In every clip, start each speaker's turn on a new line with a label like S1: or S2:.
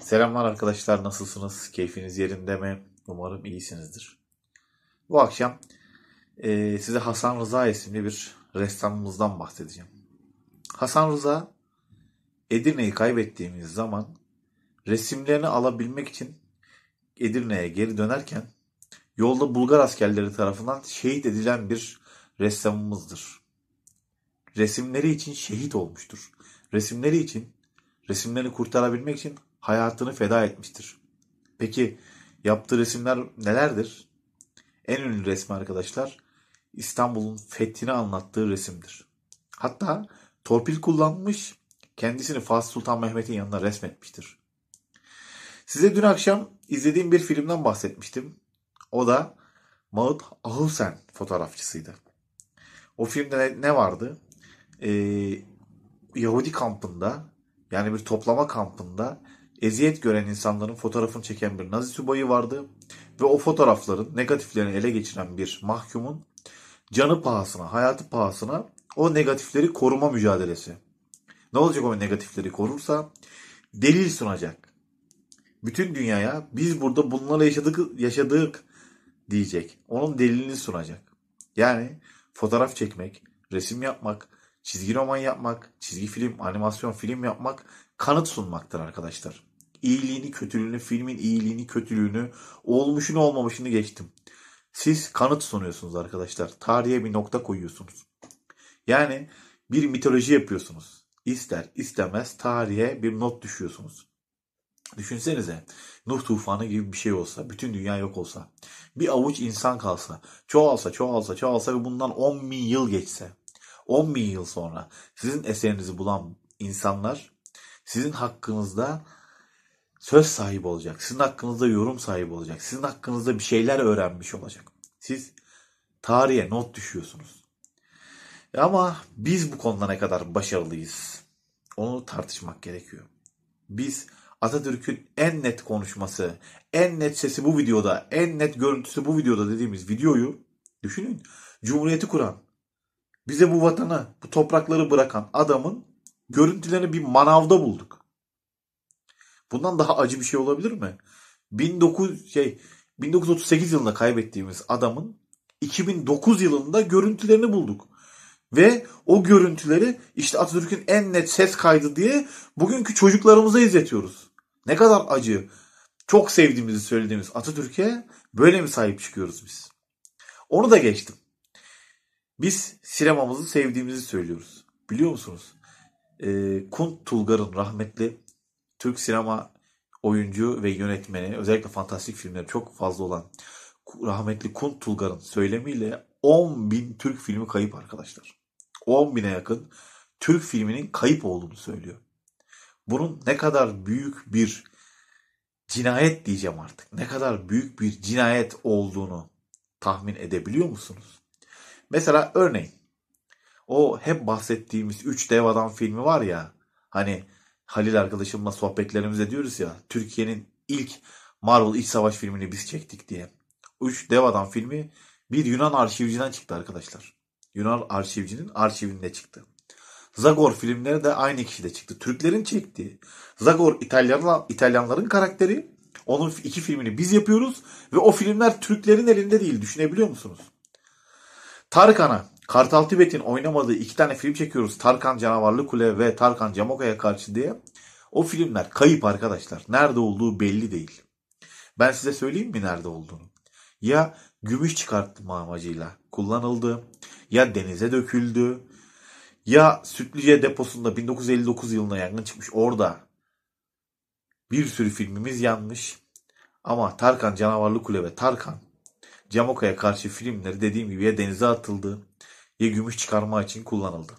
S1: Selamlar arkadaşlar nasılsınız? Keyfiniz yerinde mi? Umarım iyisinizdir. Bu akşam e, size Hasan Rıza isimli bir ressamımızdan bahsedeceğim. Hasan Rıza Edirne'yi kaybettiğimiz zaman resimlerini alabilmek için Edirne'ye geri dönerken yolda Bulgar askerleri tarafından şehit edilen bir ressamımızdır. Resimleri için şehit olmuştur. Resimleri için, resimlerini kurtarabilmek için hayatını feda etmiştir. Peki yaptığı resimler nelerdir? En ünlü resmi arkadaşlar İstanbul'un fethini anlattığı resimdir. Hatta torpil kullanmış, kendisini Fatih Sultan Mehmet'in yanına resmetmiştir. Size dün akşam izlediğim bir filmden bahsetmiştim. O da Maud Ahusen fotoğrafçısıydı. O filmde ne vardı? Ee, Yahudi kampında yani bir toplama kampında eziyet gören insanların fotoğrafını çeken bir Nazi subayı vardı ve o fotoğrafların negatiflerini ele geçiren bir mahkumun canı pahasına, hayatı pahasına o negatifleri koruma mücadelesi. Ne olacak o negatifleri korursa? Delil sunacak. Bütün dünyaya biz burada bunları yaşadık, yaşadık diyecek. Onun delilini sunacak. Yani fotoğraf çekmek, resim yapmak, çizgi roman yapmak, çizgi film, animasyon film yapmak kanıt sunmaktır arkadaşlar iyiliğini, kötülüğünü, filmin iyiliğini, kötülüğünü, olmuşunu, olmamışını geçtim. Siz kanıt sunuyorsunuz arkadaşlar. Tarihe bir nokta koyuyorsunuz. Yani bir mitoloji yapıyorsunuz. İster istemez tarihe bir not düşüyorsunuz. Düşünsenize Nuh tufanı gibi bir şey olsa, bütün dünya yok olsa, bir avuç insan kalsa, çoğalsa, çoğalsa, çoğalsa ve bundan 10 bin yıl geçse, 10 bin yıl sonra sizin eserinizi bulan insanlar sizin hakkınızda söz sahibi olacak. Sizin hakkınızda yorum sahibi olacak. Sizin hakkınızda bir şeyler öğrenmiş olacak. Siz tarihe not düşüyorsunuz. E ama biz bu konuda ne kadar başarılıyız? Onu tartışmak gerekiyor. Biz Atatürk'ün en net konuşması, en net sesi bu videoda, en net görüntüsü bu videoda dediğimiz videoyu düşünün. Cumhuriyeti kuran, bize bu vatanı, bu toprakları bırakan adamın görüntülerini bir manavda bulduk. Bundan daha acı bir şey olabilir mi? 19 şey 1938 yılında kaybettiğimiz adamın 2009 yılında görüntülerini bulduk. Ve o görüntüleri işte Atatürk'ün en net ses kaydı diye bugünkü çocuklarımıza izletiyoruz. Ne kadar acı. Çok sevdiğimizi söylediğimiz Atatürk'e böyle mi sahip çıkıyoruz biz? Onu da geçtim. Biz sinemamızı sevdiğimizi söylüyoruz. Biliyor musunuz? Ee, Kunt Tulgar'ın rahmetli Türk sinema oyuncu ve yönetmeni özellikle fantastik filmleri çok fazla olan rahmetli Kunt Tulgar'ın söylemiyle 10 bin Türk filmi kayıp arkadaşlar. 10 bine yakın Türk filminin kayıp olduğunu söylüyor. Bunun ne kadar büyük bir cinayet diyeceğim artık. Ne kadar büyük bir cinayet olduğunu tahmin edebiliyor musunuz? Mesela örneğin o hep bahsettiğimiz 3 dev adam filmi var ya hani Halil arkadaşımla sohbetlerimizde diyoruz ya Türkiye'nin ilk Marvel iç savaş filmini biz çektik diye. 3 Dev Adam filmi bir Yunan arşivciden çıktı arkadaşlar. Yunan arşivcinin arşivinde çıktı. Zagor filmleri de aynı kişide çıktı. Türklerin çektiği. Zagor İtalyan, İtalyanların karakteri. Onun iki filmini biz yapıyoruz ve o filmler Türklerin elinde değil. Düşünebiliyor musunuz? Tarkan'a Kartal Tibet'in oynamadığı iki tane film çekiyoruz. Tarkan Canavarlı Kule ve Tarkan Camoka'ya karşı diye. O filmler kayıp arkadaşlar. Nerede olduğu belli değil. Ben size söyleyeyim mi nerede olduğunu? Ya gümüş çıkartma amacıyla kullanıldı. Ya denize döküldü. Ya Sütlüce deposunda 1959 yılında yangın çıkmış. Orada bir sürü filmimiz yanmış. Ama Tarkan Canavarlı Kule ve Tarkan Camoka'ya karşı filmleri dediğim gibi ya denize atıldı ve gümüş çıkarma için kullanıldı.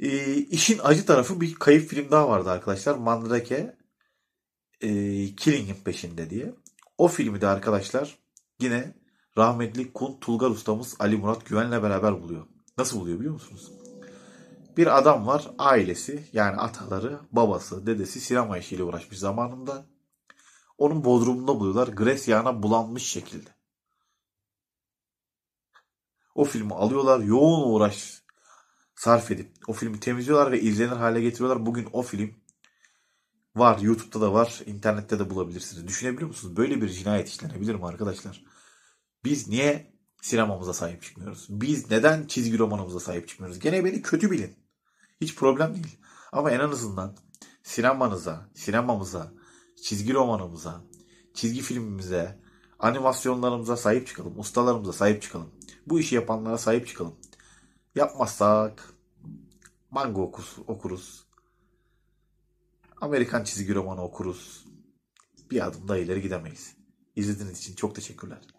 S1: E, işin acı tarafı bir kayıp film daha vardı arkadaşlar. Mandrake e, Killing'in peşinde diye. O filmi de arkadaşlar yine rahmetli Kunt Tulgar ustamız Ali Murat Güven'le beraber buluyor. Nasıl buluyor biliyor musunuz? Bir adam var ailesi yani ataları, babası, dedesi sinema işiyle uğraşmış zamanında. Onun bodrumunda buluyorlar. Gres yağına bulanmış şekilde. O filmi alıyorlar. Yoğun uğraş sarf edip o filmi temizliyorlar ve izlenir hale getiriyorlar. Bugün o film var. YouTube'da da var. internette de bulabilirsiniz. Düşünebiliyor musunuz? Böyle bir cinayet işlenebilir mi arkadaşlar? Biz niye sinemamıza sahip çıkmıyoruz? Biz neden çizgi romanımıza sahip çıkmıyoruz? Gene beni kötü bilin. Hiç problem değil. Ama en azından sinemanıza, sinemamıza, çizgi romanımıza, çizgi filmimize, animasyonlarımıza sahip çıkalım. Ustalarımıza sahip çıkalım bu işi yapanlara sahip çıkalım. Yapmazsak manga okuruz, Amerikan çizgi romanı okuruz. Bir adım daha ileri gidemeyiz. İzlediğiniz için çok teşekkürler.